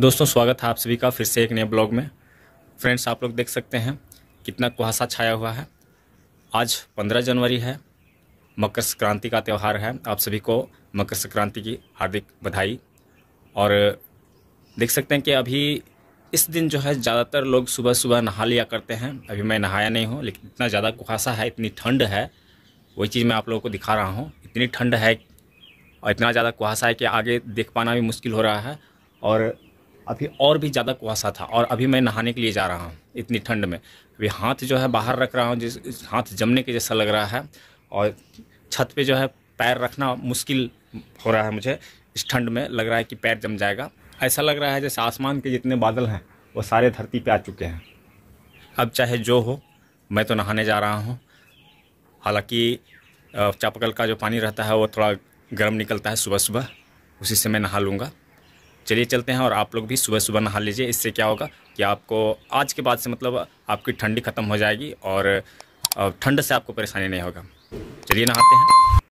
दोस्तों स्वागत है आप सभी का फिर से एक नए ब्लॉग में फ्रेंड्स आप लोग देख सकते हैं कितना कुहासा छाया हुआ है आज 15 जनवरी है मकर संक्रांति का त्यौहार है आप सभी को मकर संक्रांति की हार्दिक बधाई और देख सकते हैं कि अभी इस दिन जो है ज़्यादातर लोग सुबह सुबह नहा लिया करते हैं अभी मैं नहाया नहीं हूँ लेकिन इतना ज़्यादा कुहासा है इतनी ठंड है वही चीज़ मैं आप लोगों को दिखा रहा हूँ इतनी ठंड है और इतना ज़्यादा कुहासा है कि आगे देख पाना भी मुश्किल हो रहा है और अभी और भी ज़्यादा कुहासा था और अभी मैं नहाने के लिए जा रहा हूँ इतनी ठंड में अभी हाथ जो है बाहर रख रहा हूँ जिस हाथ जमने के जैसा लग रहा है और छत पे जो है पैर रखना मुश्किल हो रहा है मुझे इस ठंड में लग रहा है कि पैर जम जाएगा ऐसा लग रहा है जैसे आसमान के जितने बादल हैं वो सारे धरती पर आ चुके हैं अब चाहे जो हो मैं तो नहाने जा रहा हूँ हालाँकि चापकल का जो पानी रहता है वो थोड़ा गर्म निकलता है सुबह सुबह उसी से मैं नहा लूँगा चलिए चलते हैं और आप लोग भी सुबह सुबह नहा लीजिए इससे क्या होगा कि आपको आज के बाद से मतलब आपकी ठंडी ख़त्म हो जाएगी और ठंड से आपको परेशानी नहीं होगा चलिए नहाते हैं